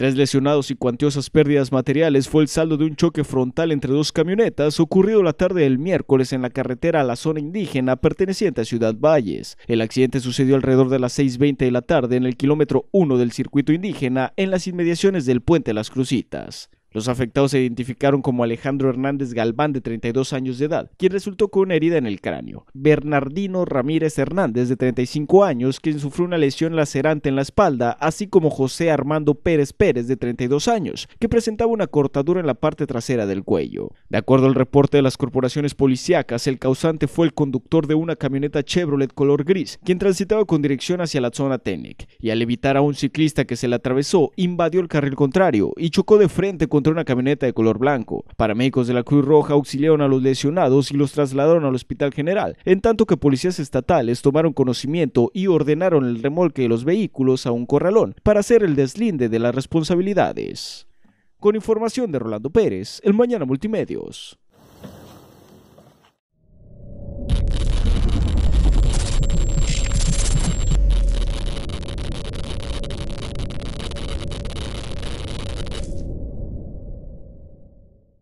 Tres lesionados y cuantiosas pérdidas materiales fue el saldo de un choque frontal entre dos camionetas ocurrido la tarde del miércoles en la carretera a la zona indígena perteneciente a Ciudad Valles. El accidente sucedió alrededor de las 6.20 de la tarde en el kilómetro 1 del circuito indígena en las inmediaciones del puente Las Crucitas. Los afectados se identificaron como Alejandro Hernández Galván, de 32 años de edad, quien resultó con una herida en el cráneo, Bernardino Ramírez Hernández, de 35 años, quien sufrió una lesión lacerante en la espalda, así como José Armando Pérez Pérez, de 32 años, que presentaba una cortadura en la parte trasera del cuello. De acuerdo al reporte de las corporaciones policíacas, el causante fue el conductor de una camioneta Chevrolet color gris, quien transitaba con dirección hacia la zona Tenec, y al evitar a un ciclista que se le atravesó, invadió el carril contrario y chocó de frente con encontró una camioneta de color blanco. Paramédicos de la Cruz Roja auxiliaron a los lesionados y los trasladaron al Hospital General, en tanto que policías estatales tomaron conocimiento y ordenaron el remolque de los vehículos a un corralón para hacer el deslinde de las responsabilidades. Con información de Rolando Pérez, el Mañana Multimedios.